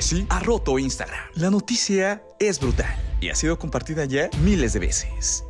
Messi ha roto Instagram. La noticia es brutal y ha sido compartida ya miles de veces.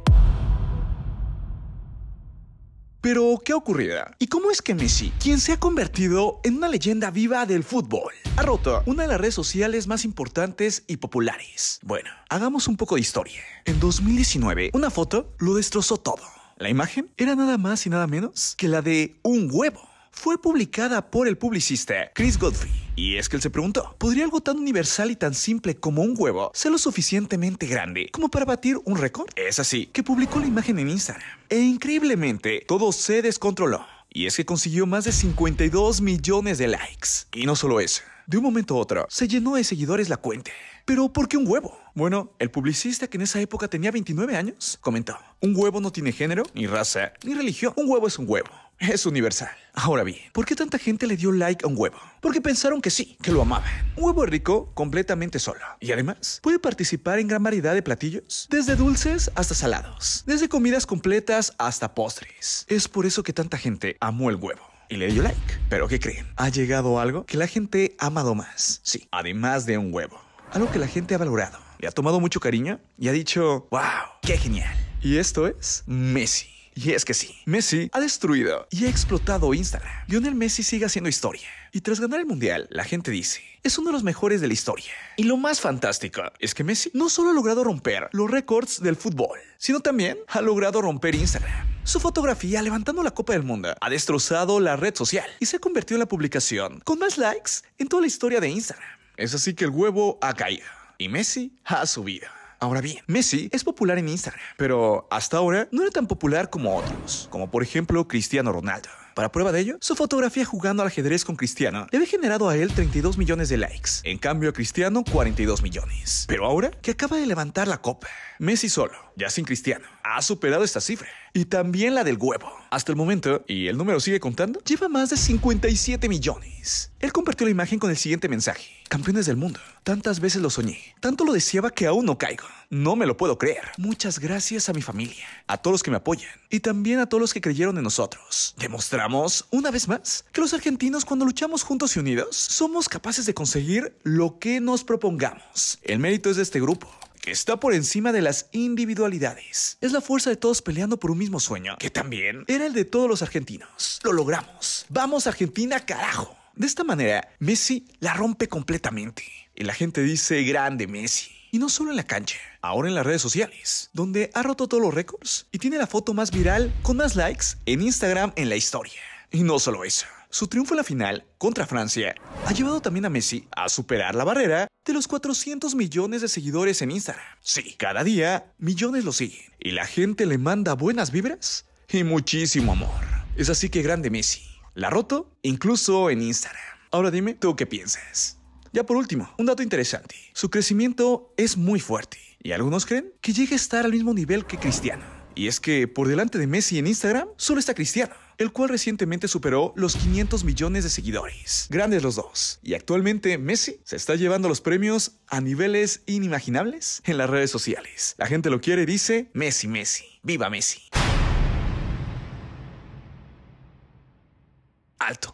Pero, ¿qué ha ocurrido? ¿Y cómo es que Messi, quien se ha convertido en una leyenda viva del fútbol, ha roto una de las redes sociales más importantes y populares? Bueno, hagamos un poco de historia. En 2019, una foto lo destrozó todo. La imagen era nada más y nada menos que la de un huevo. Fue publicada por el publicista Chris Godfrey y es que él se preguntó, ¿podría algo tan universal y tan simple como un huevo ser lo suficientemente grande como para batir un récord? Es así que publicó la imagen en Instagram. E increíblemente, todo se descontroló. Y es que consiguió más de 52 millones de likes. Y no solo eso, de un momento a otro se llenó de seguidores la cuenta. Pero ¿por qué un huevo? Bueno, el publicista que en esa época tenía 29 años comentó, un huevo no tiene género, ni raza, ni religión. Un huevo es un huevo es universal. Ahora bien, ¿por qué tanta gente le dio like a un huevo? Porque pensaron que sí, que lo amaban. Un huevo rico completamente solo. Y además, puede participar en gran variedad de platillos, desde dulces hasta salados, desde comidas completas hasta postres. Es por eso que tanta gente amó el huevo y le dio like. Pero ¿qué creen? Ha llegado algo que la gente ha amado más. Sí, además de un huevo. Algo que la gente ha valorado, le ha tomado mucho cariño y ha dicho, wow, qué genial. Y esto es Messi. Y es que sí, Messi ha destruido y ha explotado Instagram. Lionel Messi sigue haciendo historia. Y tras ganar el Mundial, la gente dice, es uno de los mejores de la historia. Y lo más fantástico es que Messi no solo ha logrado romper los récords del fútbol, sino también ha logrado romper Instagram. Su fotografía levantando la Copa del Mundo ha destrozado la red social y se ha convertido en la publicación con más likes en toda la historia de Instagram. Es así que el huevo ha caído y Messi ha subido. Ahora bien, Messi es popular en Instagram, pero hasta ahora no era tan popular como otros, como por ejemplo Cristiano Ronaldo. Para prueba de ello, su fotografía jugando al ajedrez con Cristiano le había generado a él 32 millones de likes, en cambio a Cristiano 42 millones. Pero ahora que acaba de levantar la copa, Messi solo, ya sin Cristiano, ha superado esta cifra y también la del huevo. Hasta el momento, y el número sigue contando, lleva más de 57 millones. Él compartió la imagen con el siguiente mensaje. Campeones del mundo, tantas veces lo soñé, tanto lo deseaba que aún no caigo. No me lo puedo creer. Muchas gracias a mi familia, a todos los que me apoyan y también a todos los que creyeron en nosotros. Demostramos, una vez más, que los argentinos cuando luchamos juntos y unidos somos capaces de conseguir lo que nos propongamos. El mérito es de este grupo que está por encima de las individualidades. Es la fuerza de todos peleando por un mismo sueño, que también era el de todos los argentinos. Lo logramos. Vamos Argentina, carajo. De esta manera, Messi la rompe completamente. Y la gente dice, grande Messi. Y no solo en la cancha, ahora en las redes sociales, donde ha roto todos los récords y tiene la foto más viral con más likes en Instagram en la historia. Y no solo eso. Su triunfo en la final contra Francia ha llevado también a Messi a superar la barrera de los 400 millones de seguidores en Instagram. Sí, cada día millones lo siguen y la gente le manda buenas vibras y muchísimo amor. Es así que grande Messi. La roto incluso en Instagram. Ahora dime, ¿tú qué piensas? Ya por último, un dato interesante. Su crecimiento es muy fuerte y algunos creen que llega a estar al mismo nivel que Cristiano. Y es que por delante de Messi en Instagram solo está Cristiano, el cual recientemente superó los 500 millones de seguidores. Grandes los dos. Y actualmente Messi se está llevando los premios a niveles inimaginables en las redes sociales. La gente lo quiere y dice, Messi, Messi, viva Messi.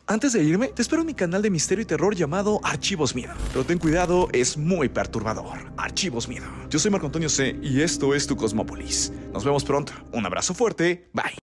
Antes de irme, te espero en mi canal de misterio y terror llamado Archivos Miedo. Pero ten cuidado, es muy perturbador. Archivos Miedo. Yo soy Marco Antonio C. y esto es tu Cosmópolis. Nos vemos pronto. Un abrazo fuerte. Bye.